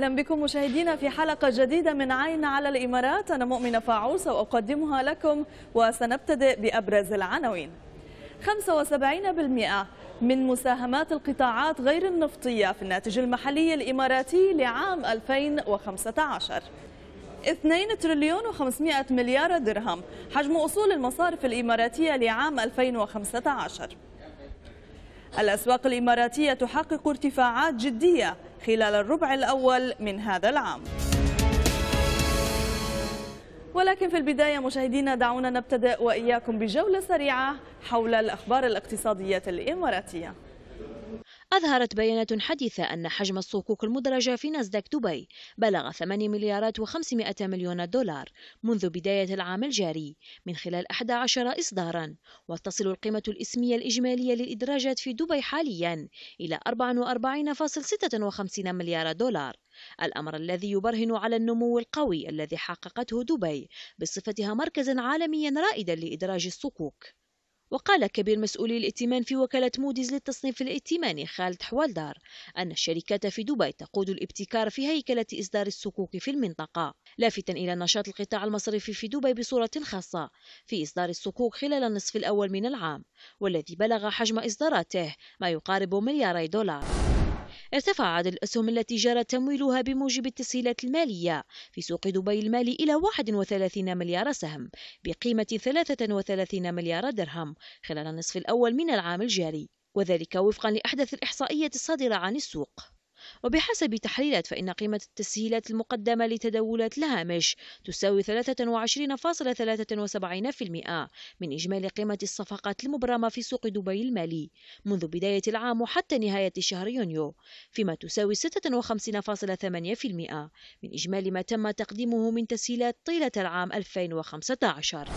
أهلا بكم مشاهدينا في حلقة جديدة من عين على الإمارات أنا مؤمنة فاعوس وأقدمها لكم وسنبتدئ بأبرز العناوين 75% من مساهمات القطاعات غير النفطية في الناتج المحلي الإماراتي لعام 2015 2 تريليون و500 مليار درهم حجم أصول المصارف الإماراتية لعام 2015 الأسواق الإماراتية تحقق ارتفاعات جدية خلال الربع الأول من هذا العام ولكن في البداية مشاهدينا دعونا نبتدأ وإياكم بجولة سريعة حول الأخبار الاقتصادية الإماراتية أظهرت بيانات حديثة أن حجم الصكوك المدرجة في ناسداك دبي بلغ 8 مليارات و500 مليون دولار منذ بداية العام الجاري من خلال 11 إصدارا وتصل القيمة الإسمية الإجمالية للإدراجات في دبي حاليا إلى 44.56 مليار دولار الأمر الذي يبرهن على النمو القوي الذي حققته دبي بصفتها مركزا عالميا رائدا لإدراج الصكوك وقال كبير مسؤولي الائتمان في وكالة موديز للتصنيف الائتماني خالد حوالدار أن الشركات في دبي تقود الابتكار في هيكلة إصدار الصكوك في المنطقة لافتا إلى نشاط القطاع المصرفي في دبي بصورة خاصة في إصدار الصكوك خلال النصف الأول من العام والذي بلغ حجم إصداراته ما يقارب ملياري دولار ارتفع عدد الأسهم التي جرى تمويلها بموجب التسهيلات المالية في سوق دبي المالي إلى 31 مليار سهم بقيمة 33 مليار درهم خلال النصف الأول من العام الجاري وذلك وفقا لأحدث الإحصائية الصادرة عن السوق وبحسب تحليلات فإن قيمة التسهيلات المقدمة لتداولات الهامش تساوي 23.73% من إجمالي قيمة الصفقات المبرمة في سوق دبي المالي منذ بداية العام وحتى نهاية شهر يونيو فيما تساوي 56.8% من إجمالي ما تم تقديمه من تسهيلات طيلة العام 2015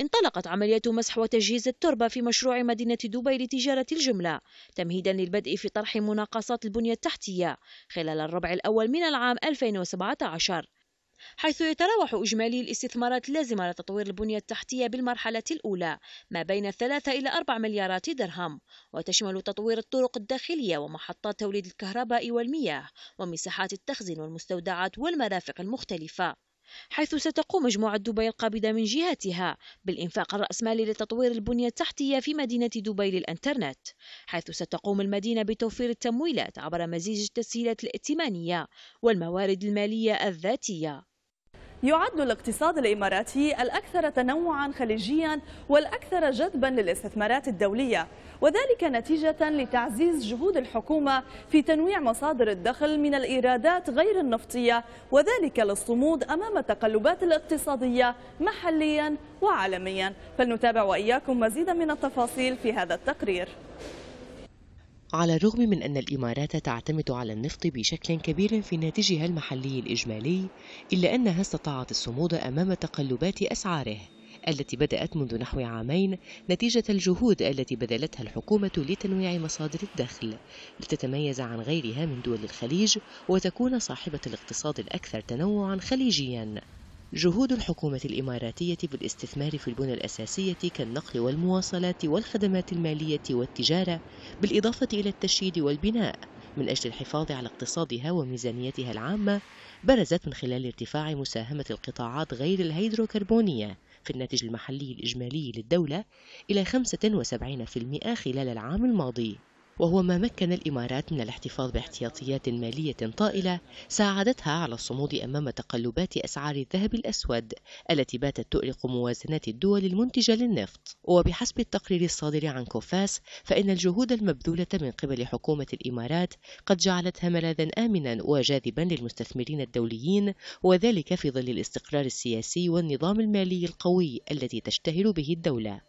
انطلقت عملية مسح وتجهيز التربة في مشروع مدينة دبي لتجارة الجملة تمهيدا للبدء في طرح مناقصات البنية التحتية خلال الربع الأول من العام 2017 حيث يتراوح إجمالي الاستثمارات اللازمة لتطوير البنية التحتية بالمرحلة الأولى ما بين 3 إلى 4 مليارات درهم وتشمل تطوير الطرق الداخلية ومحطات توليد الكهرباء والمياه ومساحات التخزين والمستودعات والمرافق المختلفة حيث ستقوم مجموعة دبي القابضة من جهتها بالإنفاق الرأسمالي لتطوير البنية التحتية في مدينة دبي للإنترنت حيث ستقوم المدينة بتوفير التمويلات عبر مزيج التسهيلات الائتمانية والموارد المالية الذاتية يعد الاقتصاد الإماراتي الأكثر تنوعا خليجيا والأكثر جذبا للاستثمارات الدولية وذلك نتيجة لتعزيز جهود الحكومة في تنويع مصادر الدخل من الإيرادات غير النفطية وذلك للصمود أمام التقلبات الاقتصادية محليا وعالميا فلنتابع وإياكم مزيدا من التفاصيل في هذا التقرير على الرغم من أن الإمارات تعتمد على النفط بشكل كبير في ناتجها المحلي الإجمالي إلا أنها استطاعت الصمود أمام تقلبات أسعاره التي بدأت منذ نحو عامين نتيجة الجهود التي بذلتها الحكومة لتنويع مصادر الدخل لتتميز عن غيرها من دول الخليج وتكون صاحبة الاقتصاد الأكثر تنوعا خليجيا جهود الحكومة الإماراتية في الاستثمار في البنى الأساسية كالنقل والمواصلات والخدمات المالية والتجارة بالإضافة إلى التشييد والبناء من أجل الحفاظ على اقتصادها وميزانيتها العامة برزت من خلال ارتفاع مساهمة القطاعات غير الهيدروكربونية في الناتج المحلي الإجمالي للدولة إلى 75% خلال العام الماضي وهو ما مكن الإمارات من الاحتفاظ باحتياطيات مالية طائلة ساعدتها على الصمود أمام تقلبات أسعار الذهب الأسود التي باتت تؤرق موازنات الدول المنتجة للنفط وبحسب التقرير الصادر عن كوفاس فإن الجهود المبذولة من قبل حكومة الإمارات قد جعلتها ملاذا آمنا وجاذبا للمستثمرين الدوليين وذلك في ظل الاستقرار السياسي والنظام المالي القوي الذي تشتهر به الدولة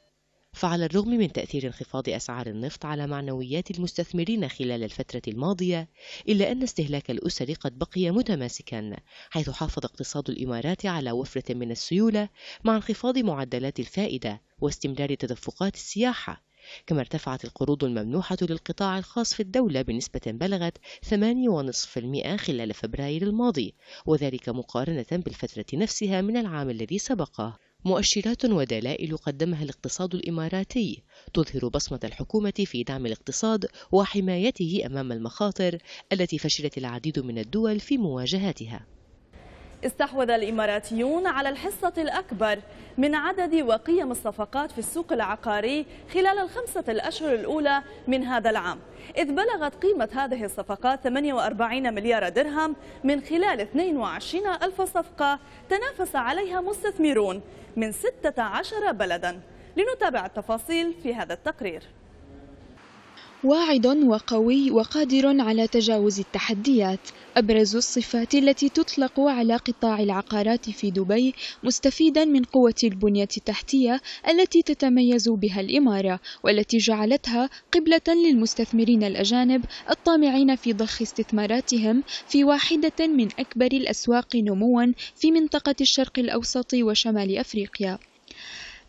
فعلى الرغم من تأثير انخفاض أسعار النفط على معنويات المستثمرين خلال الفترة الماضية إلا أن استهلاك الأسر قد بقي متماسكا حيث حافظ اقتصاد الإمارات على وفرة من السيولة مع انخفاض معدلات الفائدة واستمرار تدفقات السياحة كما ارتفعت القروض الممنوحة للقطاع الخاص في الدولة بنسبة بلغت 8.5% خلال فبراير الماضي وذلك مقارنة بالفترة نفسها من العام الذي سبقه مؤشرات ودلائل قدمها الاقتصاد الإماراتي تظهر بصمة الحكومة في دعم الاقتصاد وحمايته أمام المخاطر التي فشلت العديد من الدول في مواجهتها استحوذ الإماراتيون على الحصة الأكبر من عدد وقيم الصفقات في السوق العقاري خلال الخمسة الأشهر الأولى من هذا العام إذ بلغت قيمة هذه الصفقات 48 مليار درهم من خلال 22 ألف صفقة تنافس عليها مستثمرون من 16 بلدا لنتابع التفاصيل في هذا التقرير واعد وقوي وقادر على تجاوز التحديات أبرز الصفات التي تطلق على قطاع العقارات في دبي مستفيدا من قوة البنية التحتية التي تتميز بها الإمارة والتي جعلتها قبلة للمستثمرين الأجانب الطامعين في ضخ استثماراتهم في واحدة من أكبر الأسواق نموا في منطقة الشرق الأوسط وشمال أفريقيا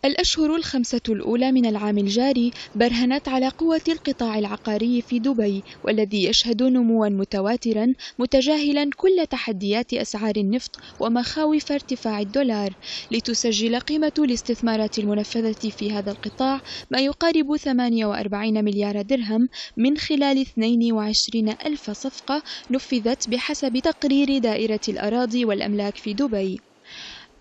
الأشهر الخمسة الأولى من العام الجاري برهنت على قوة القطاع العقاري في دبي والذي يشهد نموا متواترا متجاهلا كل تحديات أسعار النفط ومخاوف ارتفاع الدولار لتسجل قيمة الاستثمارات المنفذة في هذا القطاع ما يقارب 48 مليار درهم من خلال 22 ألف صفقة نفذت بحسب تقرير دائرة الأراضي والأملاك في دبي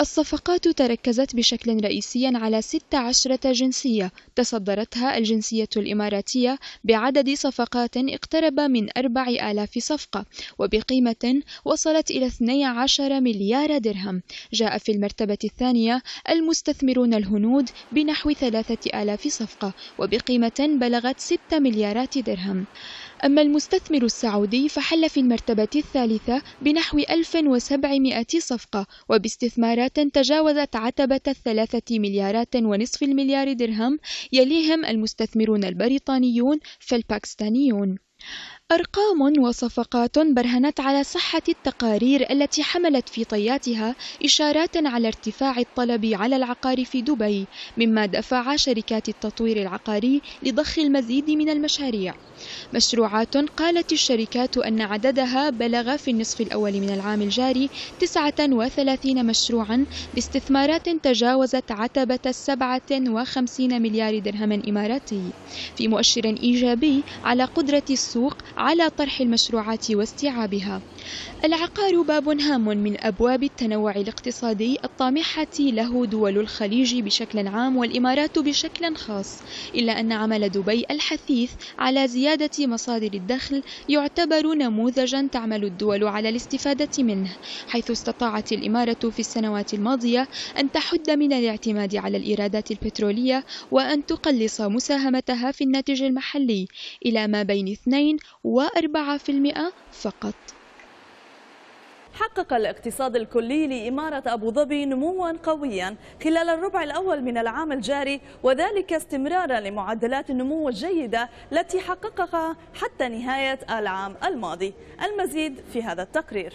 الصفقات تركزت بشكل رئيسي على 16 جنسية تصدرتها الجنسية الإماراتية بعدد صفقات اقترب من 4000 صفقة وبقيمة وصلت إلى 12 مليار درهم جاء في المرتبة الثانية المستثمرون الهنود بنحو 3000 صفقة وبقيمة بلغت 6 مليارات درهم أما المستثمر السعودي فحل في المرتبة الثالثة بنحو 1700 صفقة وباستثمارات تجاوزت عتبة الثلاثة مليارات ونصف المليار درهم يليهم المستثمرون البريطانيون فالباكستانيون أرقام وصفقات برهنت على صحة التقارير التي حملت في طياتها إشارات على ارتفاع الطلب على العقار في دبي، مما دفع شركات التطوير العقاري لضخ المزيد من المشاريع. مشروعات قالت الشركات أن عددها بلغ في النصف الأول من العام الجاري 39 مشروعا باستثمارات تجاوزت عتبة 57 مليار درهم إماراتي، في مؤشر إيجابي على قدرة السوق على طرح المشروعات واستيعابها. العقار باب هام من أبواب التنوع الاقتصادي الطامحة له دول الخليج بشكل عام والإمارات بشكل خاص، إلا أن عمل دبي الحثيث على زيادة مصادر الدخل يعتبر نموذجا تعمل الدول على الاستفادة منه، حيث استطاعت الإمارة في السنوات الماضية أن تحد من الاعتماد على الإيرادات البترولية وأن تقلص مساهمتها في الناتج المحلي إلى ما بين 2 4 فقط حقق الاقتصاد الكلي لإمارة أبو ظبي نموا قويا خلال الربع الأول من العام الجاري وذلك استمرارا لمعدلات النمو الجيدة التي حققها حتى نهاية العام الماضي المزيد في هذا التقرير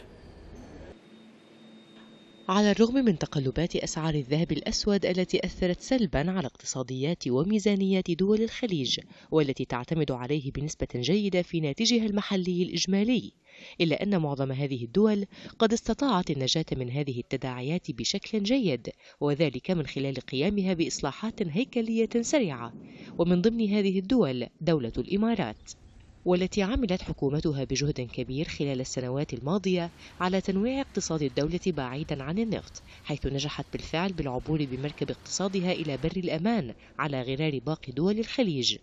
على الرغم من تقلبات أسعار الذهب الأسود التي أثرت سلبا على اقتصاديات وميزانيات دول الخليج والتي تعتمد عليه بنسبة جيدة في ناتجها المحلي الإجمالي إلا أن معظم هذه الدول قد استطاعت النجاة من هذه التداعيات بشكل جيد وذلك من خلال قيامها بإصلاحات هيكلية سريعة ومن ضمن هذه الدول دولة الإمارات والتي عملت حكومتها بجهد كبير خلال السنوات الماضية على تنويع اقتصاد الدولة بعيدا عن النفط حيث نجحت بالفعل بالعبور بمركب اقتصادها إلى بر الأمان على غرار باقي دول الخليج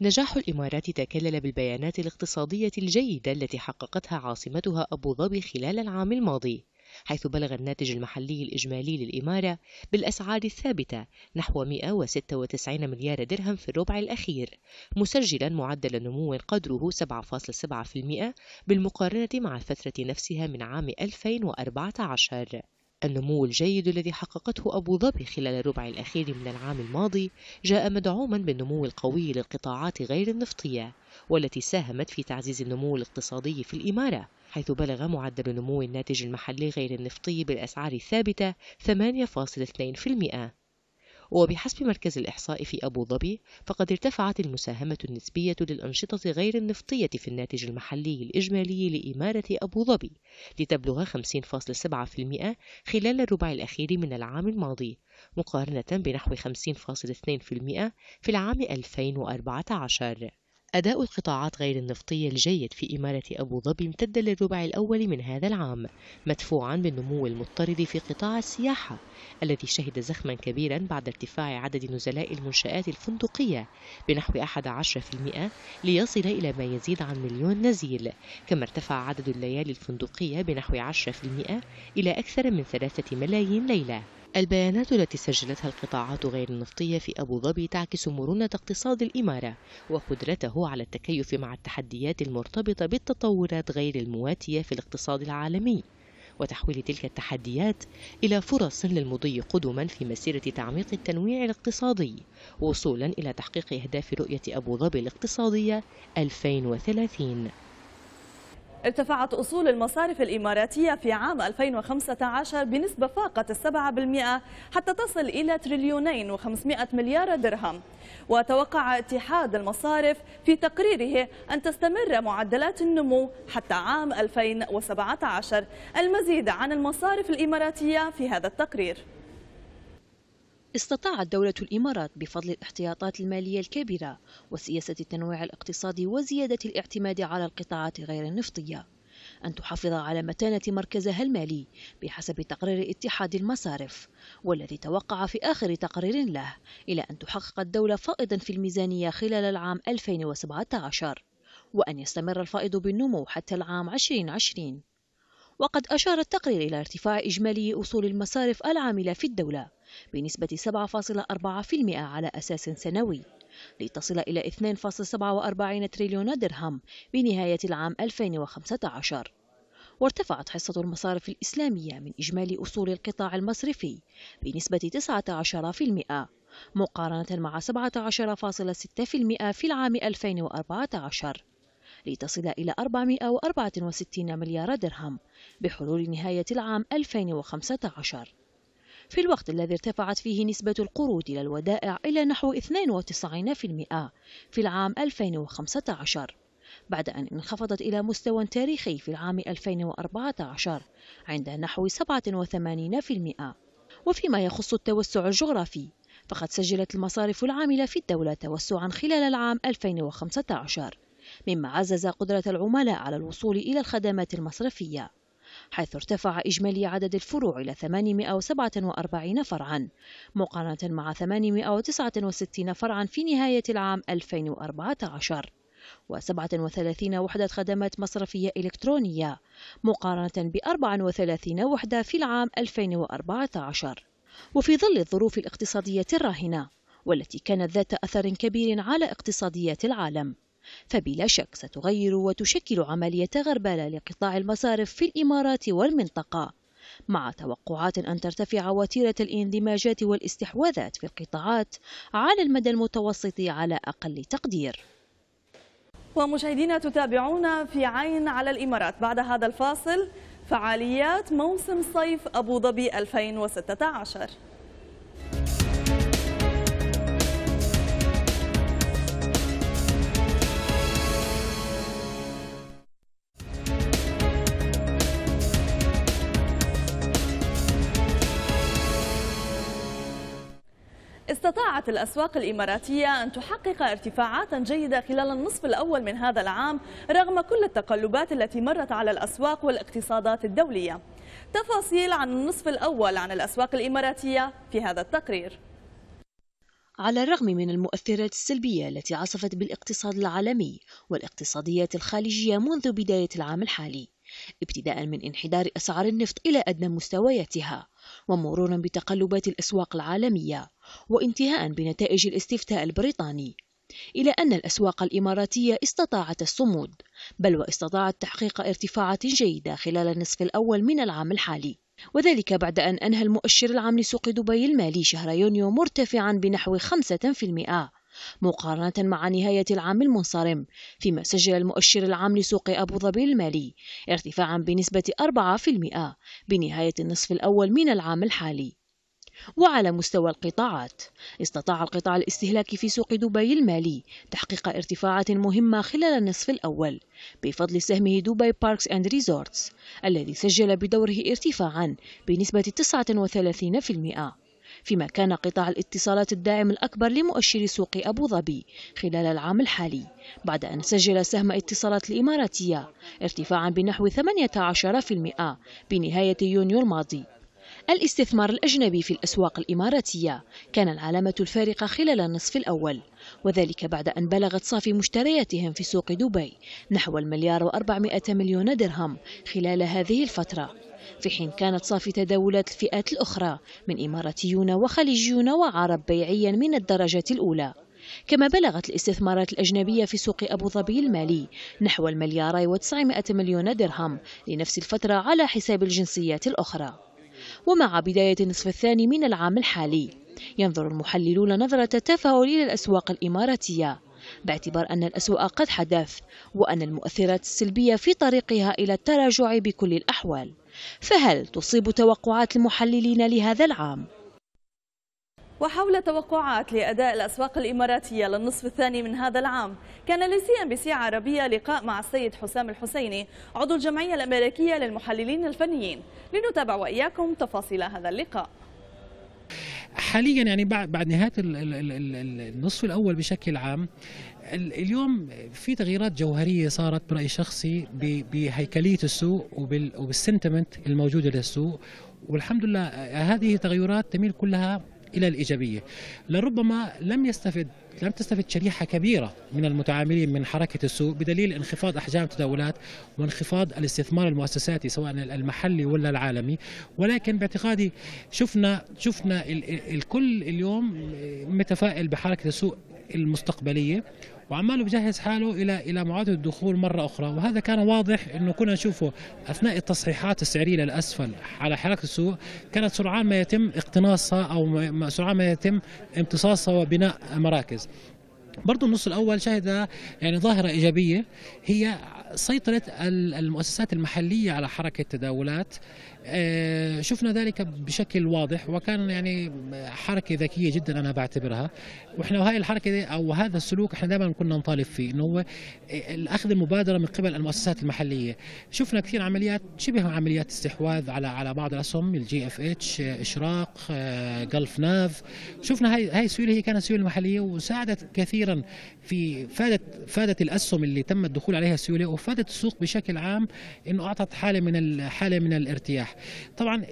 نجاح الإمارات تكلل بالبيانات الاقتصادية الجيدة التي حققتها عاصمتها أبو ظبي خلال العام الماضي حيث بلغ الناتج المحلي الإجمالي للإمارة بالأسعار الثابتة نحو 196 مليار درهم في الربع الأخير مسجلا معدل نمو قدره 7.7% بالمقارنة مع الفترة نفسها من عام 2014 النمو الجيد الذي حققته أبو ظبي خلال الربع الأخير من العام الماضي جاء مدعوما بالنمو القوي للقطاعات غير النفطية والتي ساهمت في تعزيز النمو الاقتصادي في الإمارة حيث بلغ معدل نمو الناتج المحلي غير النفطي بالأسعار الثابتة 8.2%. وبحسب مركز الإحصاء في أبو ظبي فقد ارتفعت المساهمة النسبية للأنشطة غير النفطية في الناتج المحلي الإجمالي لإمارة أبو ظبي لتبلغ 50.7% خلال الربع الأخير من العام الماضي مقارنة بنحو 50.2% في العام 2014 أداء القطاعات غير النفطية الجيد في إمارة أبو ظبي امتد للربع الأول من هذا العام مدفوعا بالنمو المضطرد في قطاع السياحة الذي شهد زخما كبيرا بعد ارتفاع عدد نزلاء المنشآت الفندقية بنحو 11% ليصل إلى ما يزيد عن مليون نزيل كما ارتفع عدد الليالي الفندقية بنحو 10% إلى أكثر من 3 ملايين ليلة البيانات التي سجلتها القطاعات غير النفطية في أبو ظبي تعكس مرونة اقتصاد الإمارة وقدرته على التكيف مع التحديات المرتبطة بالتطورات غير المواتية في الاقتصاد العالمي وتحويل تلك التحديات إلى فرص للمضي قدما في مسيرة تعميق التنويع الاقتصادي وصولا إلى تحقيق أهداف رؤية أبو ظبي الاقتصادية 2030 ارتفعت أصول المصارف الإماراتية في عام 2015 بنسبة فاقت السبعة بالمئة حتى تصل إلى تريليونين وخمسمائة مليار درهم وتوقع اتحاد المصارف في تقريره أن تستمر معدلات النمو حتى عام 2017 المزيد عن المصارف الإماراتية في هذا التقرير استطاعت دولة الإمارات بفضل الاحتياطات المالية الكبيرة وسياسة التنويع الاقتصادي وزيادة الاعتماد على القطاعات غير النفطية أن تحافظ على متانة مركزها المالي بحسب تقرير اتحاد المصارف والذي توقع في آخر تقرير له إلى أن تحقق الدولة فائضا في الميزانية خلال العام 2017 وأن يستمر الفائض بالنمو حتى العام 2020 وقد أشار التقرير إلى ارتفاع إجمالي أصول المصارف العاملة في الدولة بنسبة 7.4% على أساس سنوي لتصل إلى 2.47 تريليون درهم بنهاية العام 2015 وارتفعت حصة المصارف الإسلامية من إجمالي أصول القطاع المصرفي بنسبة 19% مقارنة مع 17.6% في العام 2014 لتصل إلى 464 مليار درهم بحلول نهاية العام 2015 في الوقت الذي ارتفعت فيه نسبة القروض إلى الودائع إلى نحو 92% في العام 2015 بعد أن انخفضت إلى مستوى تاريخي في العام 2014 عند نحو 87% وفيما يخص التوسع الجغرافي فقد سجلت المصارف العاملة في الدولة توسعا خلال العام 2015 مما عزز قدرة العملاء على الوصول إلى الخدمات المصرفية حيث ارتفع إجمالي عدد الفروع إلى 847 فرعا مقارنة مع 869 فرعا في نهاية العام 2014 و37 وحدة خدمات مصرفية إلكترونية مقارنة ب 34 وحدة في العام 2014 وفي ظل الظروف الاقتصادية الراهنة والتي كانت ذات أثر كبير على اقتصاديات العالم فبلا شك ستغير وتشكل عملية غربلة لقطاع المصارف في الإمارات والمنطقة مع توقعات أن ترتفع وتيرة الاندماجات والاستحواذات في القطاعات على المدى المتوسط على أقل تقدير ومشاهدينا تتابعون في عين على الإمارات بعد هذا الفاصل فعاليات موسم صيف أبو ظبي 2016 استطاعت الأسواق الإماراتية أن تحقق ارتفاعات جيدة خلال النصف الأول من هذا العام رغم كل التقلبات التي مرت على الأسواق والاقتصادات الدولية تفاصيل عن النصف الأول عن الأسواق الإماراتية في هذا التقرير على الرغم من المؤثرات السلبية التي عصفت بالاقتصاد العالمي والاقتصاديات الخارجية منذ بداية العام الحالي ابتداء من انحدار أسعار النفط إلى أدنى مستوياتها ومرورا بتقلبات الأسواق العالمية وانتهاء بنتائج الاستفتاء البريطاني إلى أن الأسواق الإماراتية استطاعت الصمود بل واستطاعت تحقيق ارتفاعات جيدة خلال النصف الأول من العام الحالي وذلك بعد أن أنهى المؤشر العام لسوق دبي المالي شهر يونيو مرتفعا بنحو 5% مقارنة مع نهاية العام المنصرم فيما سجل المؤشر العام لسوق أبو ظبي المالي ارتفاعا بنسبة 4% بنهاية النصف الأول من العام الحالي وعلى مستوى القطاعات استطاع القطاع الاستهلاكي في سوق دبي المالي تحقيق ارتفاعات مهمة خلال النصف الأول بفضل سهمه دبي باركس أند ريزورتس الذي سجل بدوره ارتفاعا بنسبة 39% فيما كان قطاع الاتصالات الداعم الأكبر لمؤشر سوق أبو ظبي خلال العام الحالي بعد أن سجل سهم اتصالات الإماراتية ارتفاعا بنحو 18% بنهاية يونيو الماضي الاستثمار الأجنبي في الأسواق الإماراتية كان العلامة الفارقة خلال النصف الأول وذلك بعد أن بلغت صافي مشترياتهم في سوق دبي نحو المليار وأربعمائة مليون درهم خلال هذه الفترة في حين كانت صافي تداولات الفئات الأخرى من إماراتيون وخليجيون وعرب بيعيا من الدرجة الأولى كما بلغت الاستثمارات الأجنبية في سوق أبو ظبي المالي نحو المليار وتسعمائة مليون درهم لنفس الفترة على حساب الجنسيات الأخرى ومع بداية النصف الثاني من العام الحالي ينظر المحللون نظرة تفاؤل إلى الأسواق الإماراتية باعتبار أن الأسواق قد حدث وأن المؤثرات السلبية في طريقها إلى التراجع بكل الأحوال فهل تصيب توقعات المحللين لهذا العام؟ وحول توقعات لأداء الأسواق الإماراتية للنصف الثاني من هذا العام كان لسي أم بي سي عربية لقاء مع السيد حسام الحسيني عضو الجمعية الأمريكية للمحللين الفنيين لنتابع وإياكم تفاصيل هذا اللقاء حاليا يعني بعد بعد نهايه النصف الاول بشكل عام اليوم في تغييرات جوهريه صارت برايي شخصي بهيكليه السوق وبالسنتمنت الموجوده للسوق والحمد لله آه، هذه التغيرات تميل كلها الى الايجابيه لربما لم يستفد لم تستفد شريحه كبيره من المتعاملين من حركه السوق بدليل انخفاض احجام التداولات وانخفاض الاستثمار المؤسساتي سواء المحلي ولا العالمي ولكن باعتقادي شفنا شفنا الكل اليوم متفائل بحركه السوق المستقبليه وعماله بجهز حاله الى الى معادله الدخول مره اخرى وهذا كان واضح انه كنا نشوفه اثناء التصحيحات السعريه للاسفل على حركه السوق كانت سرعان ما يتم اقتناصها او سرعان ما يتم امتصاصها وبناء مراكز برضه النص الأول شهد يعني ظاهرة إيجابية هي سيطرة المؤسسات المحلية على حركة التداولات آه، شفنا ذلك بشكل واضح وكان يعني حركه ذكيه جدا انا بعتبرها واحنا هاي الحركه دي او هذا السلوك احنا دائما كنا نطالب فيه انه هو اخذ المبادره من قبل المؤسسات المحليه شفنا كثير عمليات شبه عمليات استحواذ على على بعض الاسهم الجي اف اتش اشراق جلف آه، ناف شفنا هاي هاي السيوله هي كانت سيوله محليه وساعدت كثيرا في فادت فادت الاسهم اللي تم الدخول عليها السيوله وفادت السوق بشكل عام انه اعطت حاله من حاله من الارتياح النجاح طبعا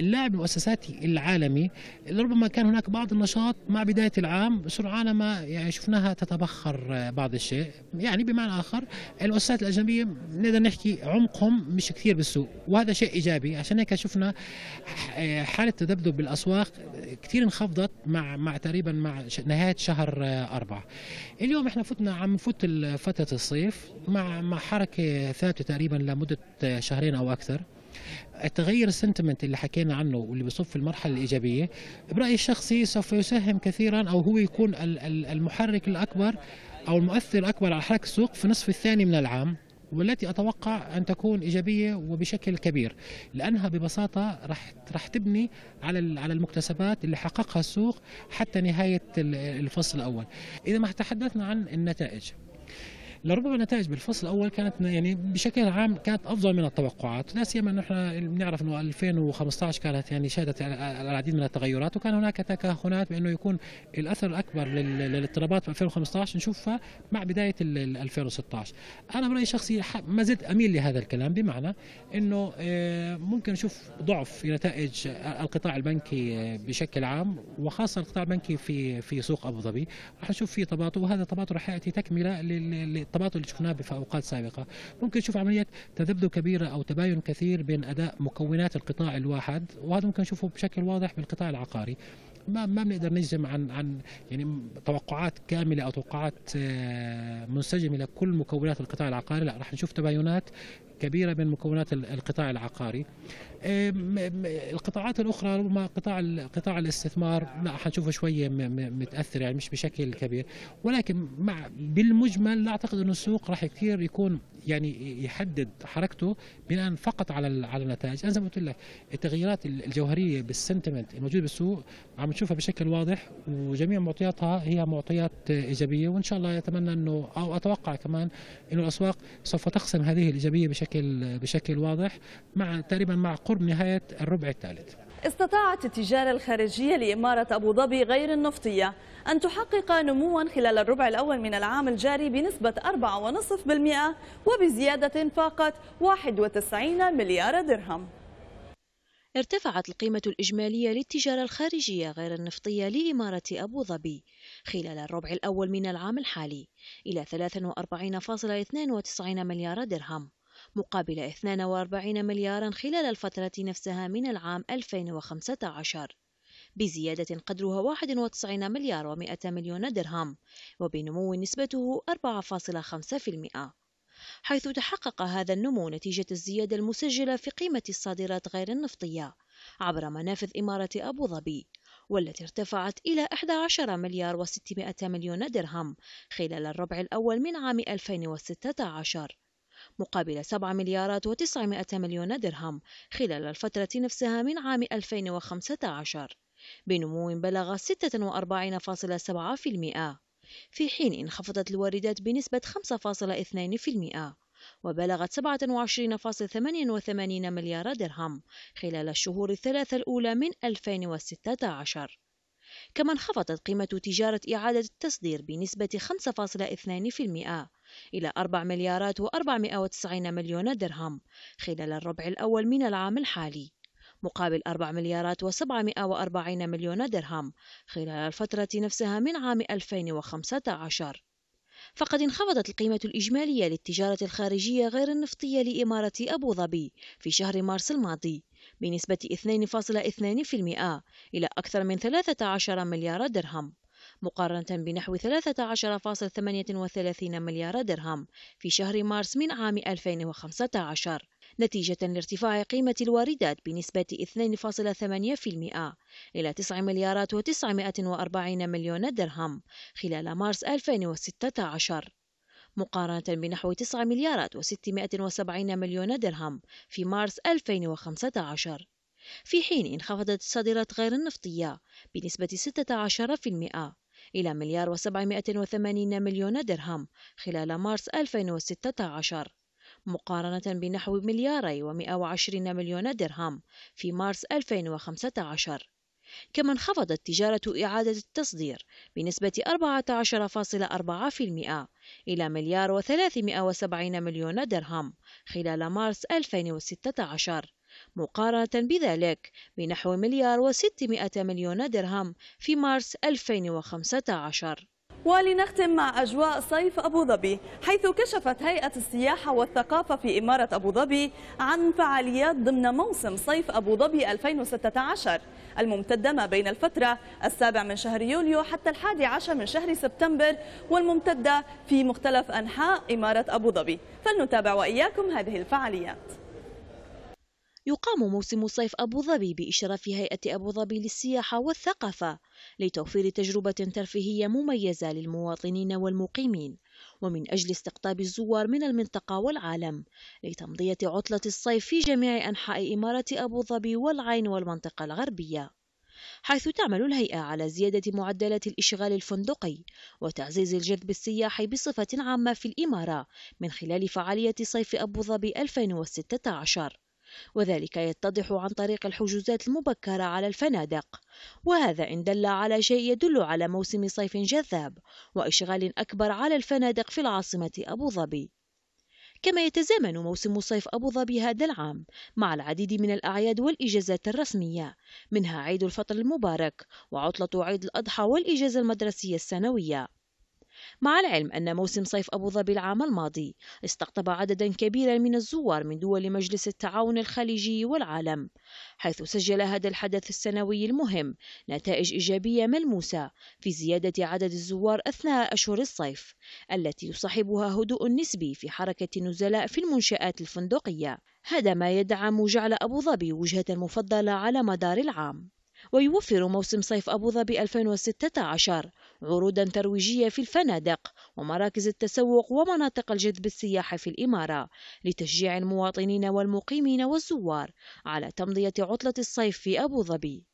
اللاعب المؤسساتي العالمي ربما كان هناك بعض النشاط مع بداية العام سرعان ما يعني شفناها تتبخر آه، بعض الشيء يعني بمعنى آخر المؤسسات الأجنبية نقدر نحكي عمقهم مش كثير بالسوق وهذا شيء إيجابي عشان هيك شفنا حالة تذبذب بالأسواق كثير انخفضت مع مع تقريبا مع نهاية شهر آه، أربعة اليوم احنا فتنا عم نفوت فترة الصيف مع مع حركة ثابتة تقريبا لمدة آه، شهرين أو أكثر التغير السنتمنت اللي حكينا عنه واللي بصف في المرحله الايجابيه برايي الشخصي سوف يساهم كثيرا او هو يكون المحرك الاكبر او المؤثر الاكبر على حركه السوق في النصف الثاني من العام والتي اتوقع ان تكون ايجابيه وبشكل كبير لانها ببساطه راح راح تبني على على المكتسبات اللي حققها السوق حتى نهايه الفصل الاول اذا ما تحدثنا عن النتائج لربما النتائج بالفصل الاول كانت يعني بشكل عام كانت افضل من التوقعات لا سيما انه احنا بنعرف انه 2015 كانت يعني شهدت العديد من التغيرات وكان هناك تكهنات بانه يكون الاثر الاكبر للاضطرابات في 2015 نشوفها مع بدايه 2016 انا برايي شخصي ما زلت اميل لهذا الكلام بمعنى انه آه، ممكن نشوف ضعف في نتائج القطاع البنكي آه، بشكل عام وخاصه القطاع البنكي في في سوق ابو ظبي رح نشوف في تباطؤ وهذا التباطؤ رح ياتي تكمله التباطؤ اللي شفناه في اوقات سابقه ممكن نشوف عمليه تذبذب كبيره او تباين كثير بين اداء مكونات القطاع الواحد وهذا ممكن نشوفه بشكل واضح بالقطاع العقاري ما ما بنقدر نجزم عن عن يعني توقعات كامله او توقعات آه، منسجمه لكل مكونات القطاع العقاري لا راح نشوف تباينات كبيره بين مكونات القطاع العقاري آه، القطاعات الاخرى ربما قطاع قطاع الاستثمار لا حنشوفه شويه متاثر يعني مش بشكل كبير ولكن مع بالمجمل لا اعتقد انه السوق راح كثير يكون يعني يحدد حركته بناء فقط على على النتائج انا زي ما قلت لك التغييرات الجوهريه بالسنتمنت الموجوده بالسوق عم نشوفها بشكل واضح وجميع معطياتها هي معطيات ايجابيه وان شاء الله اتمنى انه او اتوقع كمان انه الاسواق سوف تقسم هذه الايجابيه بشكل بشكل واضح مع تقريبا مع قرب نهاية الربع الثالث استطاعت التجارة الخارجية لإمارة أبو ظبي غير النفطية أن تحقق نموا خلال الربع الأول من العام الجاري بنسبة 4.5% وبزيادة فاقت 91 مليار درهم ارتفعت القيمة الإجمالية للتجارة الخارجية غير النفطية لإمارة أبو ظبي خلال الربع الأول من العام الحالي إلى 43.92 مليار درهم مقابل 42 مليارا خلال الفترة نفسها من العام 2015 بزيادة قدرها 91 مليار و100 مليون درهم وبنمو نسبته 4.5% حيث تحقق هذا النمو نتيجة الزيادة المسجلة في قيمة الصادرات غير النفطية عبر منافذ إمارة أبو ظبي والتي ارتفعت إلى 11 مليار و600 مليون درهم خلال الربع الأول من عام 2016 مقابل 7 مليارات و900 مليون درهم خلال الفترة نفسها من عام 2015 بنمو بلغ 46.7% في حين انخفضت الواردات بنسبة 5.2% وبلغت 27.88 مليار درهم خلال الشهور الثلاثة الأولى من 2016 كما انخفضت قيمة تجارة إعادة التصدير بنسبة 5.2% إلى 4 مليارات و490 مليون درهم خلال الربع الأول من العام الحالي مقابل 4 مليارات و740 مليون درهم خلال الفترة نفسها من عام 2015 فقد انخفضت القيمة الإجمالية للتجارة الخارجية غير النفطية لإمارة أبو ظبي في شهر مارس الماضي بنسبة 2.2% إلى أكثر من 13 مليار درهم مقارنة بنحو 13.38 مليار درهم في شهر مارس من عام 2015 نتيجة لارتفاع قيمة الواردات بنسبة 2.8% إلى 9 مليارات و940 مليون درهم خلال مارس 2016 مقارنة بنحو 9 مليارات و670 مليون درهم في مارس 2015 في حين انخفضت الصادرات غير النفطية بنسبة 16% إلى مليار و780 مليون درهم خلال مارس 2016 مقارنة بنحو ملياري و120 مليون درهم في مارس 2015 كما انخفضت تجارة إعادة التصدير بنسبة 14.4% إلى مليار و370 مليون درهم خلال مارس 2016 مقارنة بذلك بنحو مليار و600 مليون درهم في مارس 2015 ولنختم مع أجواء صيف أبو ظبي حيث كشفت هيئة السياحة والثقافة في إمارة أبو ظبي عن فعاليات ضمن موسم صيف أبو ظبي 2016 الممتدة ما بين الفترة السابع من شهر يوليو حتى الحادي عشر من شهر سبتمبر والممتدة في مختلف أنحاء إمارة أبو ظبي فلنتابع وإياكم هذه الفعاليات يقام موسم صيف أبو ظبي بإشراف هيئة أبو ظبي للسياحة والثقافة لتوفير تجربة ترفيهية مميزة للمواطنين والمقيمين ومن أجل استقطاب الزوار من المنطقة والعالم لتمضية عطلة الصيف في جميع أنحاء إمارة أبو ظبي والعين والمنطقة الغربية حيث تعمل الهيئة على زيادة معدلات الإشغال الفندقي وتعزيز الجذب السياحي بصفة عامة في الإمارة من خلال فعالية صيف أبو ظبي 2016 وذلك يتضح عن طريق الحجوزات المبكرة على الفنادق وهذا إن دل على شيء يدل على موسم صيف جذاب وإشغال أكبر على الفنادق في العاصمة أبو ظبي كما يتزامن موسم صيف أبو ظبي هذا العام مع العديد من الأعياد والإجازات الرسمية منها عيد الفطر المبارك وعطلة عيد الأضحى والإجازة المدرسية السنوية مع العلم أن موسم صيف أبو ظبي العام الماضي استقطب عددا كبيرا من الزوار من دول مجلس التعاون الخليجي والعالم حيث سجل هذا الحدث السنوي المهم نتائج إيجابية ملموسة في زيادة عدد الزوار أثناء أشهر الصيف التي يصاحبها هدوء نسبي في حركة النزلاء في المنشآت الفندقية هذا ما يدعم جعل أبو ظبي وجهة مفضلة على مدار العام ويوفر موسم صيف أبو ظبي 2016 عروضا ترويجية في الفنادق ومراكز التسوق ومناطق الجذب السياحي في الإمارة لتشجيع المواطنين والمقيمين والزوار على تمضية عطلة الصيف في أبو ظبي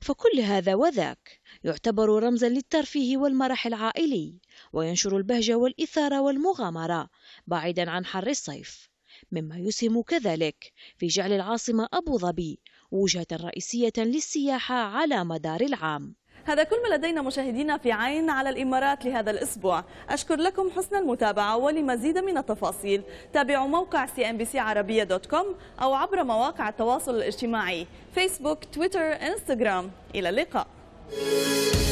فكل هذا وذاك يعتبر رمزا للترفيه والمرح العائلي وينشر البهجة والإثارة والمغامرة بعيدا عن حر الصيف مما يسهم كذلك في جعل العاصمة أبو ظبي وجهة رئيسية للسياحة على مدار العام هذا كل ما لدينا مشاهدينا في عين على الإمارات لهذا الأسبوع أشكر لكم حسن المتابعة ولمزيد من التفاصيل تابعوا موقع سي أو عبر مواقع التواصل الاجتماعي فيسبوك تويتر إنستغرام إلى اللقاء